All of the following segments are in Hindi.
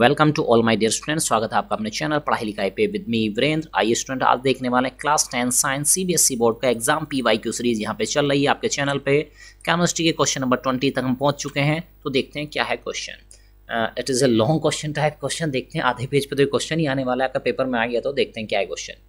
welcome to all my dear student स्वागत है आपका अपने चैनल पढ़ाई लिखाई पे with me Virendra I student आज देखने वाले हैं class ten science CBSE board का एग्जाम पीवाईक्यू सीरीज यहाँ पे चल रही है आपके चैनल पे केमिस्ट्री के क्वेश्चन नंबर ट्वेंटी तक हम पहुंच चुके हैं तो देखते हैं क्या है question it is a long question type question देखते हैं आधे पेज पर तो क्वेश्चन ही आने वाला है आपका पेपर में आ गया तो देखते हैं क्या है question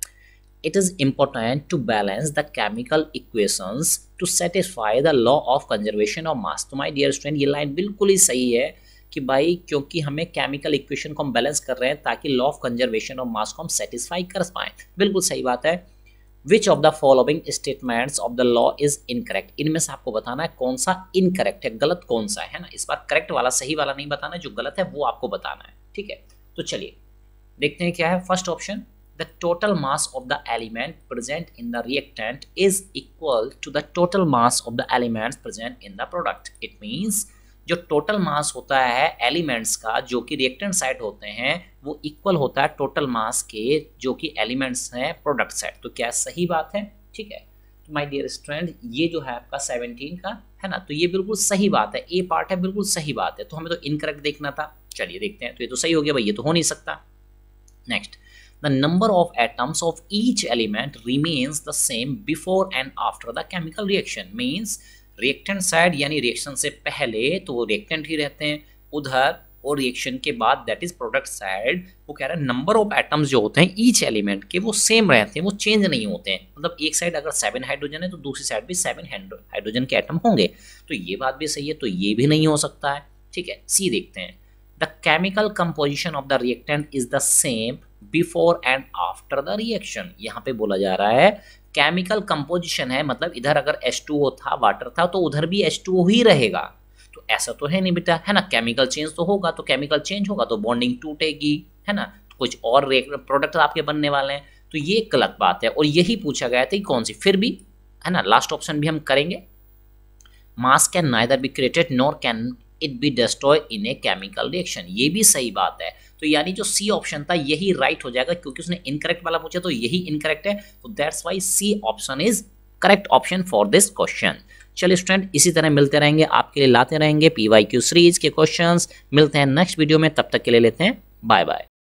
it is important to balance the chemical equations to satisfy the law of conservation of mass तो माई डियर स्टूडेंट ये लाइन बिल्कुल ही सही है कि भाई क्योंकि हमें केमिकल इक्वेशन को हम बैलेंस कर रहे हैं ताकि law of conservation of mass को हम सेटिस्फाई कर पाए बिल्कुल सही बात है which of the following statements of the law is incorrect इनमें से आपको बताना है कौन सा इनकरेक्ट है गलत कौन सा है ना इस बार करेक्ट वाला सही वाला नहीं बताना जो गलत है वो आपको बताना है ठीक है तो चलिए देखते हैं क्या है first option the total mass of the element present in the reactant is equal to the total mass of the element present in the product it means जो टोटल मास होता है एलिमेंट्स का जो कि रिएक्टेंट साइड होते हैं वो इक्वल होता है टोटल मास के जो कि एलिमेंट्स हैं प्रोडक्ट साइड तो क्या सही बात है ठीक है तो माय डियर स्टूडेंट ये जो है आपका 17 का है ना तो ये बिल्कुल सही बात है ए पार्ट है बिल्कुल सही बात है तो हमें तो इनकरेक्ट देखना था चलिए देखते हैं तो ये तो सही हो गया भाई ये तो हो नहीं सकता next the number of atoms of each element remains the same before and after the chemical reaction means reactant side यानी रिएक्शन से पहले तो वो रिएक्टेंट ही रहते हैं उधर और रिएक्शन के बाद दैट इज प्रोडक्ट साइड वो कह रहा है नंबर ऑफ एटम्स जो होते हैं ईच एलिमेंट के वो सेम रहते हैं वो चेंज नहीं होते हैं मतलब एक साइड अगर सेवन हाइड्रोजन है तो दूसरी साइड भी सेवन हाइड्रोजन के एटम होंगे तो ये बात भी सही है तो ये भी नहीं हो सकता है ठीक है सी देखते हैं the chemical composition of the reactant is the same before and after the reaction यहाँ पे बोला जा रहा है केमिकल कंपोजिशन है मतलब इधर अगर टू ओ था वाटर था तो उधर भी टू ओ ही रहेगा तो ऐसा तो है नहीं बेटा है ना केमिकल चेंज तो होगा तो केमिकल चेंज होगा तो बॉन्डिंग टूटेगी है ना तो कुछ और प्रोडक्ट आपके बनने वाले हैं तो ये गलत बात है और यही पूछा गया था कि कौन सी फिर भी है ना लास्ट ऑप्शन भी हम करेंगे mass can neither be created nor can it be destroy in a chemical reaction ये भी सही बात है तो यानी जो सी ऑप्शन था यही राइट right हो जाएगा क्योंकि उसने इनकरेक्ट वाला पूछा तो यही इनकरेक्ट है तो that's why C option is correct option for this question चलिए स्टूडेंट इसी तरह मिलते रहेंगे आपके लिए लाते रहेंगे पी वाई क्यू सीरीज के क्वेश्चन मिलते हैं नेक्स्ट वीडियो में तब तक के लिए लेते हैं बाय बाय